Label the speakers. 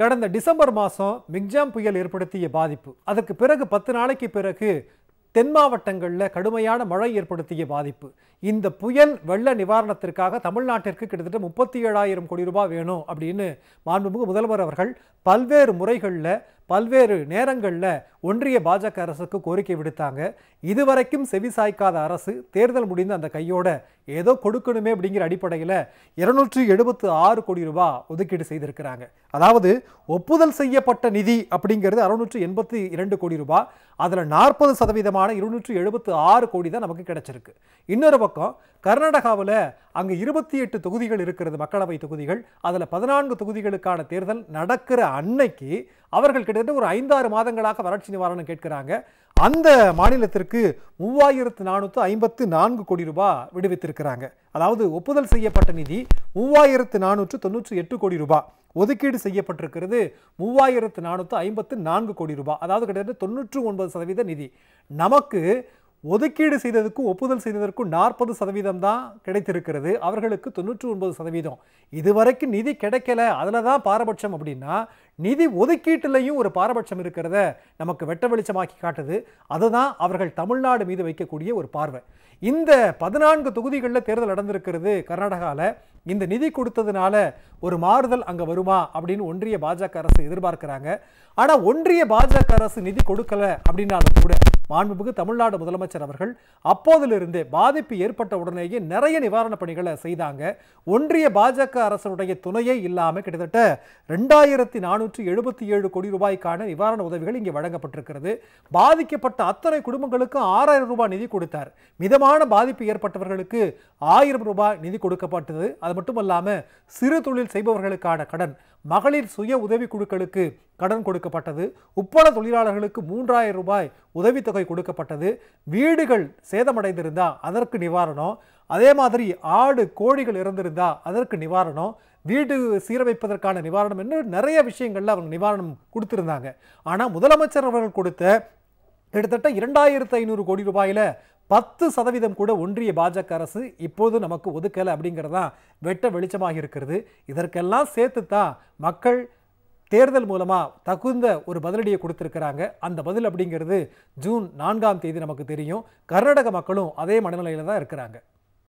Speaker 1: கடந்த டிசம்பர் மாதம் மிக்ஜாம் புயல் ஏற்படுத்திய பாதிப்பு அதற்கு பிறகு பத்து நாளைக்கு பிறகு தென் மாவட்டங்களில் கடுமையான மழை ஏற்படுத்திய பாதிப்பு இந்த புயல் வெள்ள நிவாரணத்திற்காக தமிழ்நாட்டிற்கு கிட்டத்தட்ட முப்பத்தி ஏழாயிரம் கோடி ரூபாய் வேணும் அப்படின்னு மாண்புமிகு முதல்வர் அவர்கள் பல்வேறு முறைகளில் பல்வேறு நேரங்களில் ஒன்றிய பாஜக அரசுக்கு கோரிக்கை விடுத்தாங்க இதுவரைக்கும் செவி சாய்க்காத அரசு தேர்தல் முடிந்த அந்த கையோட ஏதோ கொடுக்கணுமே அப்படிங்கிற அடிப்படையில் இருநூற்றி எழுபத்து ஆறு கோடி ரூபா ஒதுக்கீடு செய்திருக்கிறாங்க அதாவது ஒப்புதல் செய்யப்பட்ட நிதி அப்படிங்கிறது அறுநூற்றி எண்பத்தி இரண்டு கோடி ரூபா அதில் நாற்பது சதவீதமான இருநூற்றி எழுபத்து ஆறு கோடி தான் நமக்கு கிடைச்சிருக்கு இன்னொரு பக்கம் கர்நாடகாவில் அங்கு இருபத்தி எட்டு தொகுதிகள் இருக்கிறது மக்களவை தொகுதிகள் அதில் பதினான்கு தொகுதிகளுக்கான தேர்தல் நடக்கிற அன்னைக்கு அவர்கள் கிட்டத்தட்ட ஒரு ஐந்தாறு மாதங்களாக வறட்சி நிவாரணம் கேட்கிறாங்க அந்த மாநிலத்திற்கு மூவாயிரத்து நானூற்று ஐம்பத்து நான்கு கோடி ரூபாய் விடுவித்திருக்கிறாங்க அதாவது ஒப்புதல் செய்யப்பட்ட நிதி மூவாயிரத்து நானூற்று தொண்ணூற்றி எட்டு கோடி ரூபாய் ஒதுக்கீடு செய்யப்பட்டிருக்கிறது மூவாயிரத்து நானூற்று ஐம்பத்து நான்கு கோடி ரூபாய் அதாவது கிட்டத்தட்ட தொண்ணூற்று ஒன்பது சதவீத நிதி நமக்கு ஒதுக்கீடு செய்ததற்கும் ஒப்புதல் செய்ததற்கும் நாற்பது சதவீதம் தான் கிடைத்திருக்கிறது அவர்களுக்கு தொண்ணூற்றி ஒன்பது சதவீதம் இதுவரைக்கும் நிதி கிடைக்கல அதில் தான் பாரபட்சம் அப்படின்னா நிதி ஒதுக்கீட்டுலையும் ஒரு பாரபட்சம் இருக்கிறத நமக்கு வெட்ட வெளிச்சமாக்கி காட்டுது அதுதான் அவர்கள் தமிழ்நாடு மீது வைக்கக்கூடிய ஒரு பார்வை இந்த பதினான்கு தொகுதிகளில் தேர்தல் நடந்திருக்கிறது கர்நாடகாவில் இந்த நிதி கொடுத்ததுனால ஒரு மாறுதல் அங்கே வருமா அப்படின்னு ஒன்றிய பாஜக அரசு எதிர்பார்க்கிறாங்க ஆனால் ஒன்றிய பாஜக அரசு நிதி கொடுக்கல அப்படின்னாலும் கூட மாண்புமிகு தமிழ்நாடு முதலமைச்சர் அவர்கள் அப்போதிலிருந்து பாதிப்பு ஏற்பட்ட உடனேயே நிறைய நிவாரணப் பணிகளை செய்தாங்க ஒன்றிய பாஜக அரசுடைய துணையே இல்லாமல் கிட்டத்தட்ட ரெண்டாயிரத்தி நானூறு நானூற்று எழுபத்தி ஏழு கோடி ரூபாய்க்கான நிவாரண உதவிகள் இங்கே வழங்கப்பட்டிருக்கிறது பாதிக்கப்பட்ட அத்தனை குடும்பங்களுக்கு ஆறாயிரம் ரூபாய் நிதி கொடுத்தார் மிதமான பாதிப்பு ஏற்பட்டவர்களுக்கு ஆயிரம் ரூபாய் நிதி கொடுக்கப்பட்டது அது மட்டும் சிறு தொழில் செய்பவர்களுக்கான கடன் மகளிர் சுய உதவி குழுக்களுக்கு கடன் கொடுக்கப்பட்டது உப்பள தொழிலாளர்களுக்கு மூன்றாயிரம் ரூபாய் உதவித்தொகை கொடுக்கப்பட்டது வீடுகள் சேதமடைந்திருந்தால் அதற்கு நிவாரணம் அதே மாதிரி ஆடு கோழிகள் இறந்திருந்தால் அதற்கு நிவாரணம் வீடு சீரமைப்பதற்கான நிவாரணம் என்று நிறைய விஷயங்களில் அவங்க நிவாரணம் கொடுத்துருந்தாங்க ஆனால் முதலமைச்சர் அவர்கள் கொடுத்த கிட்டத்தட்ட இரண்டாயிரத்து ஐநூறு கோடி ரூபாயில் பத்து சதவீதம் கூட ஒன்றிய பாஜக அரசு இப்போது நமக்கு ஒதுக்கலை அப்படிங்கிறதான் வெட்ட வெளிச்சமாக இருக்கிறது இதற்கெல்லாம் சேர்த்து தான் மக்கள் தேர்தல் மூலமாக தகுந்த ஒரு பதிலடியை கொடுத்துருக்கிறாங்க அந்த பதில் அப்படிங்கிறது ஜூன் நான்காம் தேதி நமக்கு தெரியும் கர்நாடக மக்களும் அதே மனநிலையில் தான் இருக்கிறாங்க